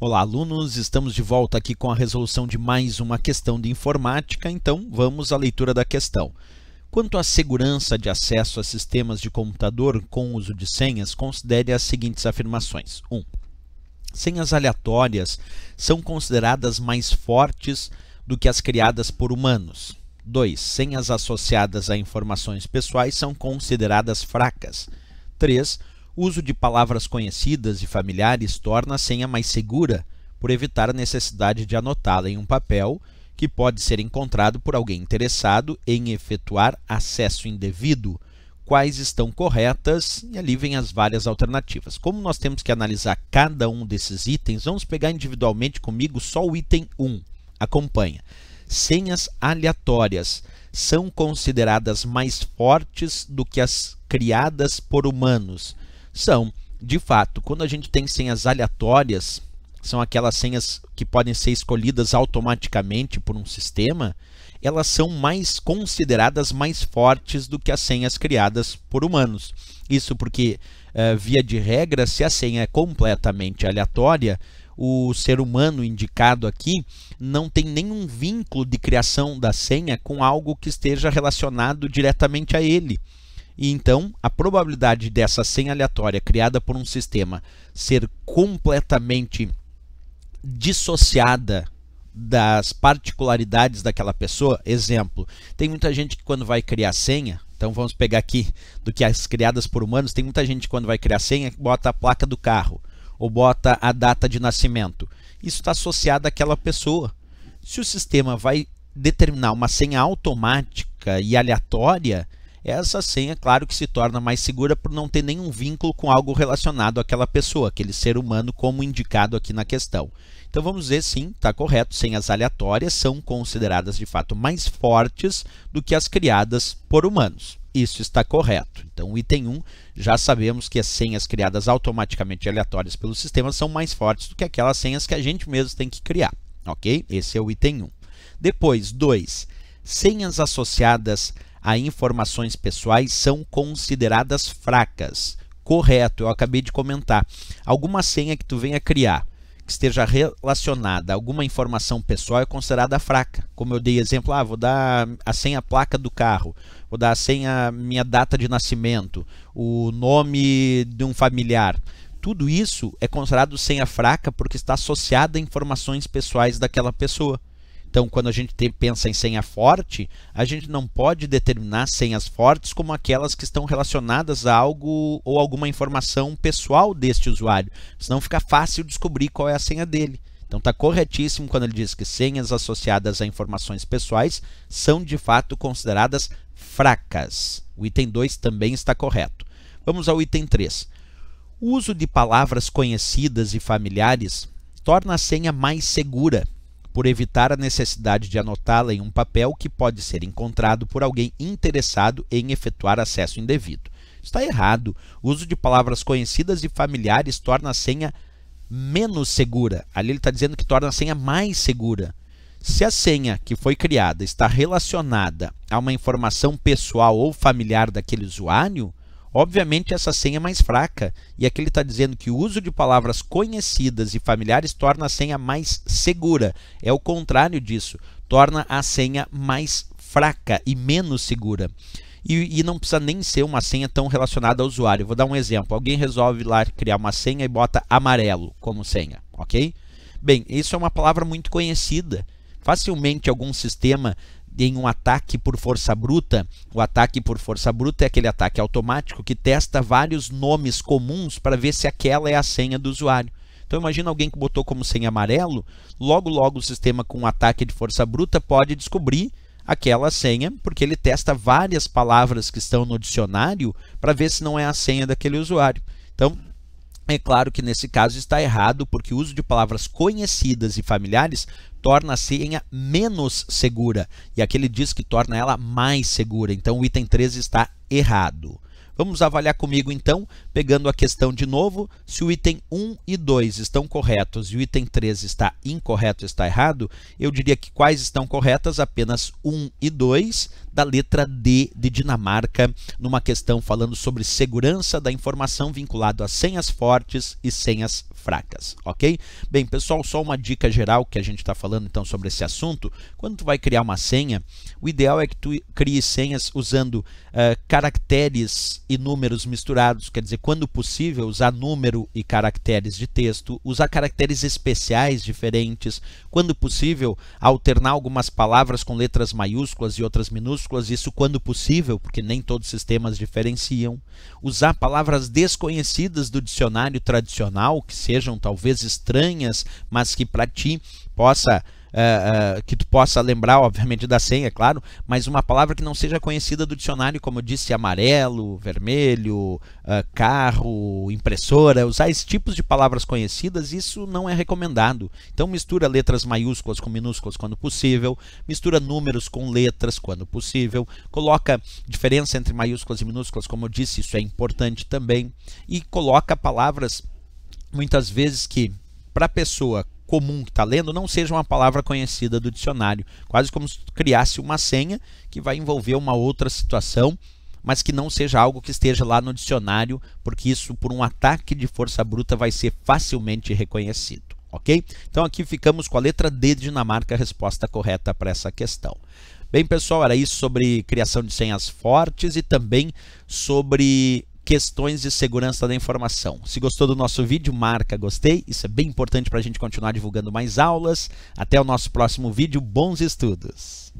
Olá, alunos! Estamos de volta aqui com a resolução de mais uma questão de informática, então vamos à leitura da questão. Quanto à segurança de acesso a sistemas de computador com uso de senhas, considere as seguintes afirmações. 1. Um, senhas aleatórias são consideradas mais fortes do que as criadas por humanos. 2. Senhas associadas a informações pessoais são consideradas fracas. 3 uso de palavras conhecidas e familiares torna a senha mais segura, por evitar a necessidade de anotá-la em um papel que pode ser encontrado por alguém interessado em efetuar acesso indevido. Quais estão corretas? E ali vem as várias alternativas. Como nós temos que analisar cada um desses itens, vamos pegar individualmente comigo só o item 1. Acompanha. Senhas aleatórias são consideradas mais fortes do que as criadas por humanos são, de fato, quando a gente tem senhas aleatórias, são aquelas senhas que podem ser escolhidas automaticamente por um sistema, elas são mais consideradas mais fortes do que as senhas criadas por humanos. Isso porque, eh, via de regra, se a senha é completamente aleatória, o ser humano indicado aqui não tem nenhum vínculo de criação da senha com algo que esteja relacionado diretamente a ele. E então, a probabilidade dessa senha aleatória criada por um sistema ser completamente dissociada das particularidades daquela pessoa. Exemplo, tem muita gente que quando vai criar senha, então vamos pegar aqui do que as criadas por humanos, tem muita gente que quando vai criar senha bota a placa do carro ou bota a data de nascimento. Isso está associado àquela pessoa. Se o sistema vai determinar uma senha automática e aleatória, essa senha, é claro que se torna mais segura por não ter nenhum vínculo com algo relacionado àquela pessoa, aquele ser humano como indicado aqui na questão. Então vamos dizer sim, está correto, senhas aleatórias são consideradas de fato mais fortes do que as criadas por humanos. Isso está correto. Então, item 1, já sabemos que as senhas criadas automaticamente aleatórias pelo sistema são mais fortes do que aquelas senhas que a gente mesmo tem que criar. Ok? Esse é o item 1. Depois, 2. Senhas associadas a informações pessoais são consideradas fracas. Correto, eu acabei de comentar. Alguma senha que tu venha criar que esteja relacionada a alguma informação pessoal é considerada fraca. Como eu dei exemplo, ah, vou dar a senha placa do carro, vou dar a senha minha data de nascimento, o nome de um familiar. Tudo isso é considerado senha fraca porque está associada a informações pessoais daquela pessoa. Então, quando a gente tem, pensa em senha forte, a gente não pode determinar senhas fortes como aquelas que estão relacionadas a algo ou alguma informação pessoal deste usuário, senão fica fácil descobrir qual é a senha dele. Então está corretíssimo quando ele diz que senhas associadas a informações pessoais são de fato consideradas fracas. O item 2 também está correto. Vamos ao item 3. O uso de palavras conhecidas e familiares torna a senha mais segura por evitar a necessidade de anotá-la em um papel que pode ser encontrado por alguém interessado em efetuar acesso indevido. Está errado. O uso de palavras conhecidas e familiares torna a senha menos segura. Ali ele está dizendo que torna a senha mais segura. Se a senha que foi criada está relacionada a uma informação pessoal ou familiar daquele usuário, Obviamente, essa senha é mais fraca, e aqui ele está dizendo que o uso de palavras conhecidas e familiares torna a senha mais segura. É o contrário disso, torna a senha mais fraca e menos segura. E, e, não precisa nem ser uma senha tão relacionada ao usuário. Vou dar um exemplo. Alguém resolve lá criar uma senha e bota amarelo como senha, ok? Bem, isso é uma palavra muito conhecida. Facilmente algum sistema em um ataque por força bruta. O ataque por força bruta é aquele ataque automático que testa vários nomes comuns para ver se aquela é a senha do usuário. Então imagina alguém que botou como senha amarelo, logo logo o sistema com um ataque de força bruta pode descobrir aquela senha, porque ele testa várias palavras que estão no dicionário para ver se não é a senha daquele usuário. Então, é claro que nesse caso está errado, porque o uso de palavras conhecidas e familiares torna a senha menos segura, e aqui ele diz que torna ela mais segura, então o item 13 está errado. Vamos avaliar comigo então, pegando a questão de novo, se o item 1 e 2 estão corretos e o item 13 está incorreto, está errado, eu diria que quais estão corretas? Apenas 1 e 2, da letra D de Dinamarca, numa questão falando sobre segurança da informação vinculado a senhas fortes e senhas fracas, ok? Bem, pessoal, só uma dica geral que a gente está falando então sobre esse assunto. Quando tu vai criar uma senha, o ideal é que tu crie senhas usando uh, caracteres e números misturados, quer dizer, quando possível, usar número e caracteres de texto, usar caracteres especiais diferentes, quando possível, alternar algumas palavras com letras maiúsculas e outras minúsculas maiúsculas, isso quando possível, porque nem todos os sistemas diferenciam. Usar palavras desconhecidas do dicionário tradicional, que sejam talvez estranhas, mas que para ti possa uh, que tu possa lembrar, obviamente, da senha, claro, mas uma palavra que não seja conhecida do dicionário, como eu disse, amarelo, vermelho, uh, carro, impressora, usar esses tipos de palavras conhecidas, isso não é recomendado. Então mistura letras maiúsculas com minúsculas quando possível, mistura números com letras quando possível, coloca diferença entre maiúsculas e minúsculas, como eu disse, isso é importante também, e coloca palavras muitas vezes que para a pessoa comum que está lendo não seja uma palavra conhecida do dicionário. Quase como se criasse uma senha que vai envolver uma outra situação, mas que não seja algo que esteja lá no dicionário, porque isso, por um ataque de força bruta, vai ser facilmente reconhecido. Ok? Então aqui ficamos com a letra D de Dinamarca, a resposta correta para essa questão. Bem, pessoal, era isso sobre criação de senhas fortes e também sobre questões de segurança da informação. Se gostou do nosso vídeo, marca gostei. Isso é bem importante para a gente continuar divulgando mais aulas. Até o nosso próximo vídeo. Bons estudos!